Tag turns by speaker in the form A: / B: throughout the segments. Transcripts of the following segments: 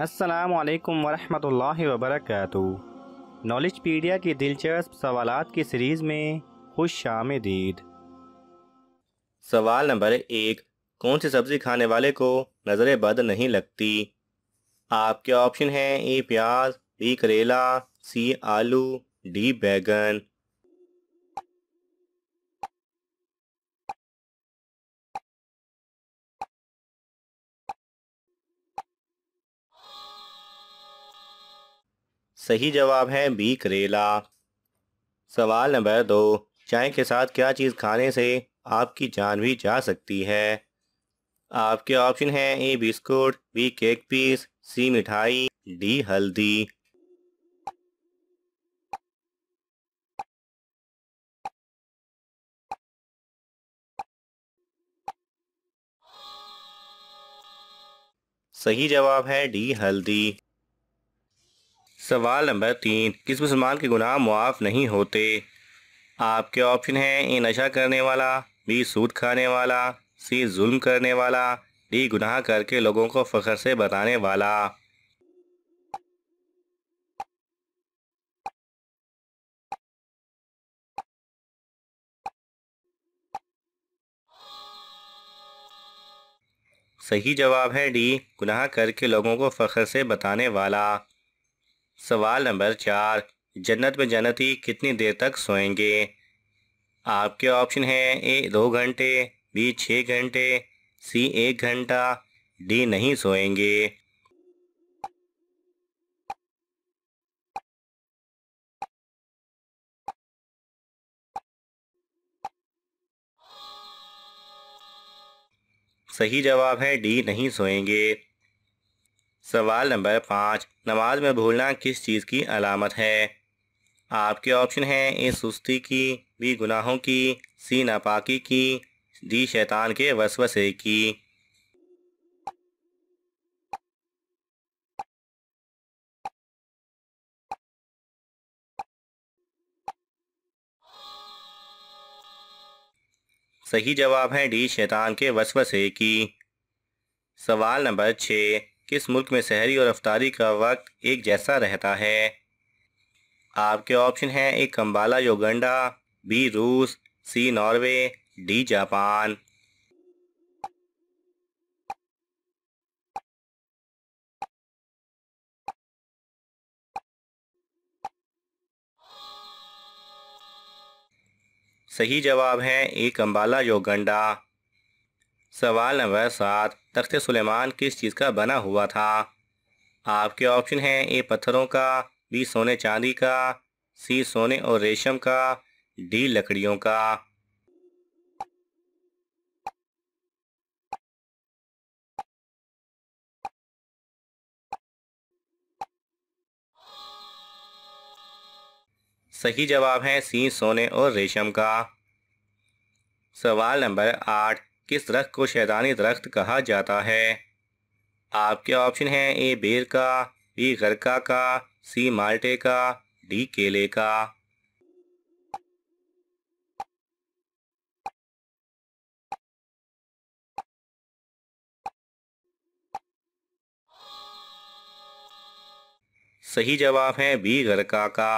A: असलकम वरहमल वबरक नॉलेज पीडिया की दिलचस्प सवाल की सीरीज़ में खुश आमदीद सवाल नंबर एक कौन सी सब्ज़ी खाने वाले को नज़र बद नहीं लगती आपके ऑप्शन है ए प्याज बी करेला सी आलू डी बैगन सही जवाब है बी करेला सवाल नंबर दो चाय के साथ क्या चीज़ खाने से आपकी जान भी जा सकती है आपके ऑप्शन हैं A biscuit B cake piece C मिठाई डी हल्दी सही जवाब है डी हल्दी सवाल नंबर तीन किस मुसलमान के गुनाह मुआफ़ नहीं होते आपके ऑप्शन हैं ए नशा करने वाला बी सूद खाने वाला सी जुल्म करने वाला डी गुनाह करके लोगों को फ़ख्र से बताने वाला सही जवाब है डी गुनाह करके लोगों को फ़ख्र से बताने वाला सवाल नंबर चार जन्नत में जन्नती कितनी देर तक सोएंगे आपके ऑप्शन है ए दो घंटे बी छः घंटे सी एक घंटा डी नहीं सोएंगे सही जवाब है डी नहीं सोएंगे सवाल नंबर पाँच नमाज में भूलना किस चीज़ की अलामत है आपके ऑप्शन हैं ए सुस्ती की बी गुनाहों की सी नापाकी की डी शैतान के वसवसे की सही जवाब है डी शैतान के वसवसे की सवाल नंबर छः किस मुल्क में शहरी और अफतारी का वक्त एक जैसा रहता है आपके ऑप्शन हैं ए कम्बाला योगंडा बी रूस सी नॉर्वे डी जापान सही जवाब है ए कम्बाला योगंडा सवाल नंबर सात तख्त सुलेमान किस चीज़ का बना हुआ था आपके ऑप्शन हैं ए पत्थरों का बी सोने चांदी का सी सोने और रेशम का डी लकड़ियों का सही जवाब है सी सोने और रेशम का सवाल नंबर आठ किस दरख्त को शैतानी दरख्त कहा जाता है आपके ऑप्शन हैं ए बेर का बी गरका का सी माल्टे का डी केले का सही जवाब है बी गरका का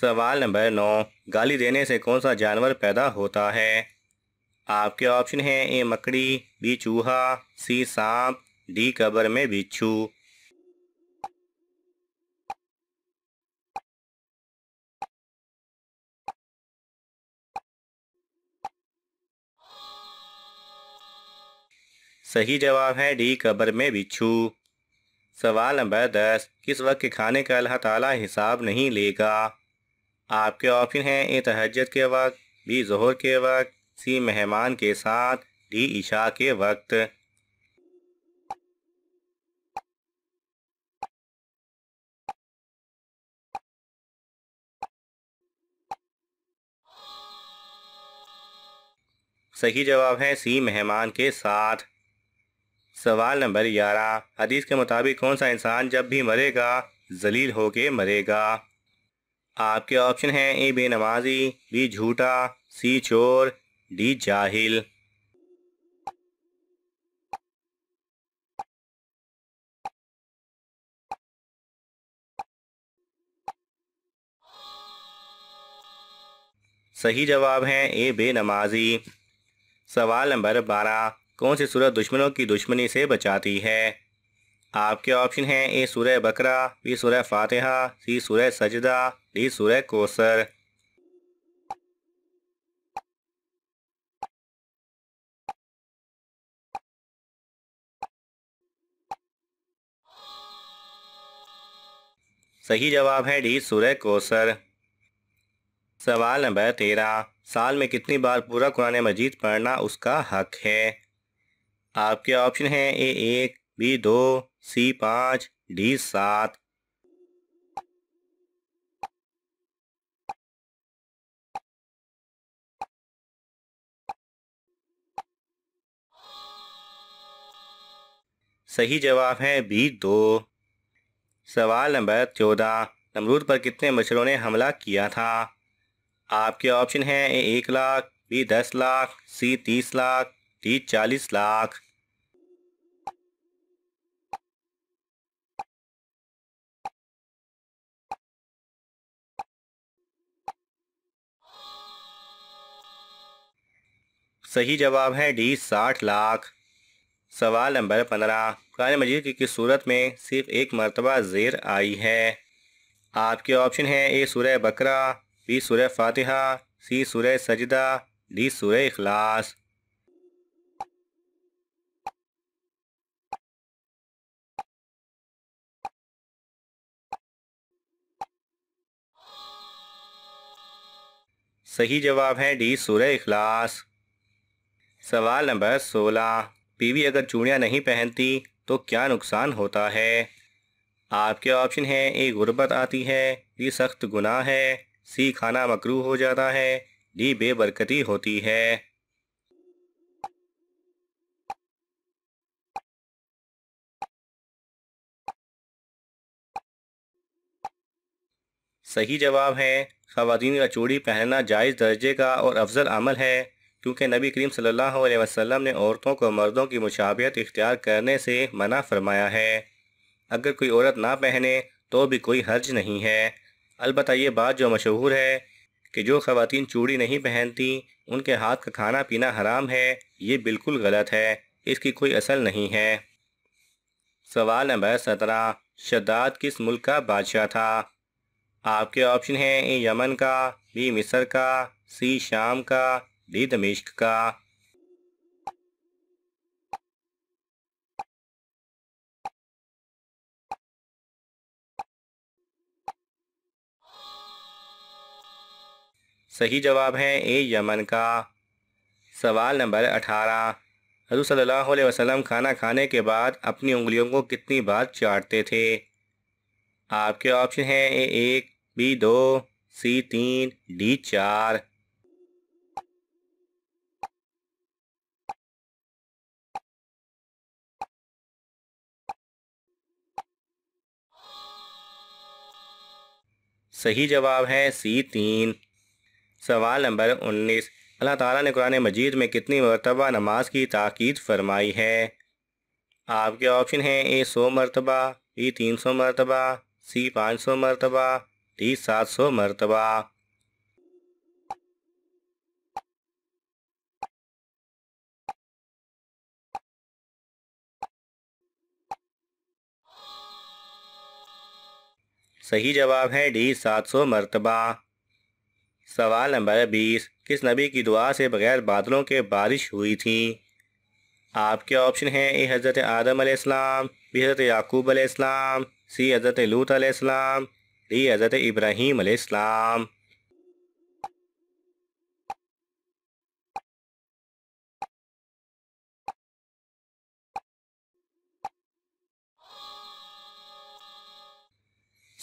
A: सवाल नंबर नौ गाली देने से कौन सा जानवर पैदा होता है आपके ऑप्शन है ए मकड़ी बी चूहा सी सांप डी कबर में बिच्छू सही जवाब है डी कबर में बिच्छू सवाल नंबर दस किस वक्त के खाने का अल्लाह ताला हिसाब नहीं लेगा आपके ऑप्शन हैं ए तहजत के वक्त बी जहर के वक्त सी मेहमान के साथ डी ईशा के वक्त सही जवाब है सी मेहमान के साथ सवाल नंबर ग्यारह हदीस के मुताबिक कौन सा इंसान जब भी मरेगा जलील होके मरेगा आपके ऑप्शन हैं ए बेनमाजी बी झूठा सी चोर डी जाहिल सही जवाब है ए बेनमाजी सवाल नंबर बारह कौन सी सूरत दुश्मनों की दुश्मनी से बचाती है आपके ऑप्शन हैं ए सूरह बकरा बी सूरह फातिहा सी सूरह सजदा डी सूरह कोसर सही जवाब है डी सूर्य कोसर सवाल नंबर तेरह साल में कितनी बार पूरा कुरान मजीद पढ़ना उसका हक है आपके ऑप्शन हैं ए एक बी दो सी पाँच डी सात सही जवाब है बी दो सवाल नंबर चौदह नमरूद पर कितने मच्छरों ने हमला किया था आपके ऑप्शन हैं ए एक लाख बी दस लाख सी तीस लाख डी चालीस लाख सही जवाब है डी साठ लाख सवाल नंबर पंद्रह कुरान मजीद की किस सूरत में सिर्फ एक मरतबा ज़ेर आई है आपके ऑप्शन हैं ए सुरह बकरा बी सुरह फातिहा सी सुरह सजदा डी सुरह अखलास सही जवाब है डी सुरह अखलास सवाल नंबर सोलह बीवी अगर चूड़ियाँ नहीं पहनती तो क्या नुकसान होता है आपके ऑप्शन है ए गुर्बत आती है बी सख्त गुनाह है सी खाना मकरू हो जाता है डी बेबरकती होती है सही जवाब है खवतिन का चूड़ी पहनना जायज़ दर्जे का और अफजल अमल है क्योंकि नबी करीम सल्लल्लाहु अलैहि वसल्लम ने औरतों को मर्दों की मुशाबियत इख्तियार करने से मना फरमाया है अगर कोई औरत ना पहने तो भी कोई हर्ज नहीं है अलबत्त ये बात जो मशहूर है कि जो खवतिन चूड़ी नहीं पहनती उनके हाथ का खाना पीना हराम है ये बिल्कुल गलत है इसकी कोई असल नहीं है सवाल नंबर सत्रह शद्दाद किस मुल्क का बादशाह था आपके ऑप्शन हैं ए यमन का बी मिस्र का सी शाम का ली दमिश्क का सही जवाब है ए यमन का सवाल नंबर अठारह हजू सल्लल्लाहु अलैहि वसल्लम खाना खाने के बाद अपनी उंगलियों को कितनी बार चाटते थे आपके ऑप्शन हैं ए एक बी दो सी तीन डी चार सही जवाब है सी तीन सवाल नंबर उन्नीस अल्लाह ताला ने कुरान मजीद में कितनी मरतबा नमाज की ताक़द फरमाई है आपके ऑप्शन हैं ए सौ मरतबा बी तीन सौ मरतबा सी पाँच सौ मरतबा डी सात सौ मरतबा सही जवाब है डी सात सौ मरतबा सवाल नंबर बीस किस नबी की दुआ से बगैर बादलों के बारिश हुई थी आपके ऑप्शन हैं ए हज़रत आदम आसमाम बी हज़रत याकूब आसमाम सी हज़रत लूत आसमाम डी हज़रत इब्राहीम आसमाम